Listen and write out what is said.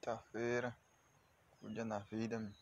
Quinta-feira, o na vida.